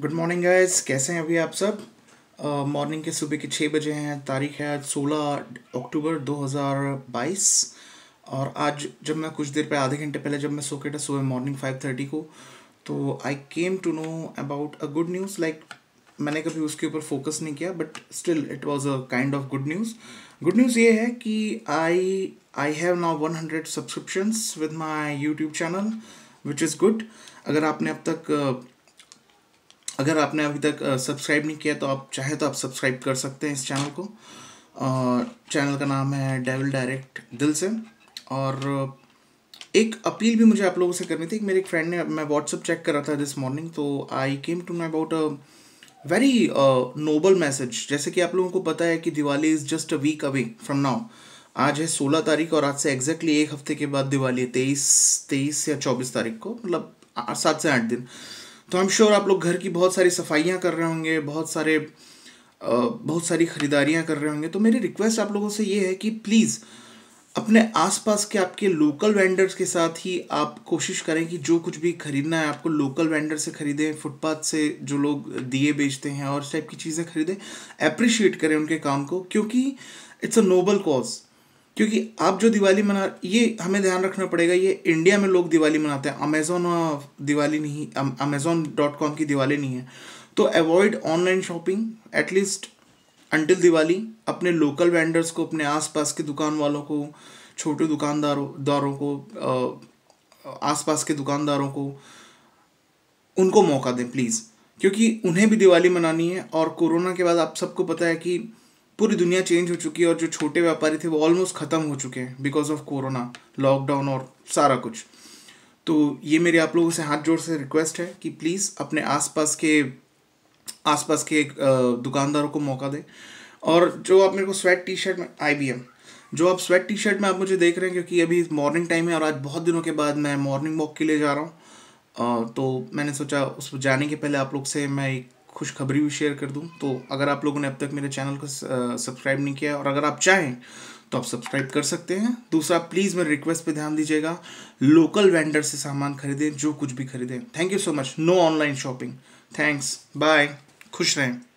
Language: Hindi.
गुड मॉर्निंग गाइस कैसे हैं अभी आप सब मॉर्निंग uh, के सुबह के छः बजे हैं तारीख है आज सोलह अक्टूबर 2022 और आज जब मैं कुछ देर पहले आधे घंटे पहले जब मैं सो के था सुबह मॉर्निंग फाइव थर्टी को तो I came to know about a good news like मैंने कभी उसके ऊपर फोकस नहीं किया but still it was a kind of good news good news ये है कि I I have now one hundred subscriptions with my YouTube channel which is good अगर आपने अब तक uh, अगर आपने अभी तक सब्सक्राइब नहीं किया तो आप चाहे तो आप सब्सक्राइब कर सकते हैं इस चैनल को और चैनल का नाम है डेविल डायरेक्ट दिल से और एक अपील भी मुझे आप लोगों से करनी थी कि मेरे एक फ्रेंड ने मैं व्हाट्सअप चेक कर रहा था दिस मॉर्निंग तो I came to my about a very noble message जैसे कि आप लोगों को पता है कि Diwali is just a week away from now आज है सोलह तारीख और आज से एग्जैक्टली एक हफ्ते के बाद दिवाली है तेईस तेईस या चौबीस तारीख को मतलब सात से आठ दिन तो आई एम श्योर आप लोग घर की बहुत सारी सफाइयाँ कर रहे होंगे बहुत सारे बहुत सारी ख़रीदारियाँ कर रहे होंगे तो मेरी रिक्वेस्ट आप लोगों से ये है कि प्लीज़ अपने आसपास के आपके लोकल वेंडर्स के साथ ही आप कोशिश करें कि जो कुछ भी खरीदना है आपको लोकल वेंडर से खरीदें फुटपाथ से जो लोग दिए बेचते हैं और इस टाइप की चीज़ें खरीदें अप्रिशिएट करें उनके काम को क्योंकि इट्स अ नोबल कॉज क्योंकि आप जो दिवाली मना ये हमें ध्यान रखना पड़ेगा ये इंडिया में लोग दिवाली मनाते हैं अमेज़ोन दिवाली नहीं अमेज़ोन डॉट कॉम की दिवाली नहीं है तो avoid online shopping at least until Diwali अपने लोकल वेंडर्स को अपने आसपास के दुकान वालों को छोटे दुकानदारों दारों को आसपास के दुकानदारों को उनको मौका दें प्लीज़ क्योंकि उन्हें भी दिवाली मनानी है और कोरोना के बाद आप सबको पता है कि पूरी दुनिया चेंज हो चुकी है और जो छोटे व्यापारी थे वो ऑलमोस्ट ख़त्म हो चुके हैं बिकॉज ऑफ कोरोना लॉकडाउन और सारा कुछ तो ये मेरे आप लोगों से हाथ जोड़ से रिक्वेस्ट है कि प्लीज़ अपने आसपास के आसपास के दुकानदारों को मौका दें और जो आप मेरे को स्वेट टी शर्ट में आई बी एम जो आप स्वेट टी शर्ट में आप मुझे देख रहे हैं क्योंकि अभी मॉर्निंग टाइम है और आज बहुत दिनों के बाद मैं मॉर्निंग वॉक के लिए जा रहा हूँ तो मैंने सोचा उस जाने के पहले आप लोग से मैं एक खुशखबरी भी शेयर कर दूं तो अगर आप लोगों ने अब तक मेरे चैनल को सब्सक्राइब uh, नहीं किया और अगर आप चाहें तो आप सब्सक्राइब कर सकते हैं दूसरा प्लीज़ मेरे रिक्वेस्ट पे ध्यान दीजिएगा लोकल वेंडर से सामान खरीदें जो कुछ भी खरीदें thank you so much no online shopping thanks bye खुश रहें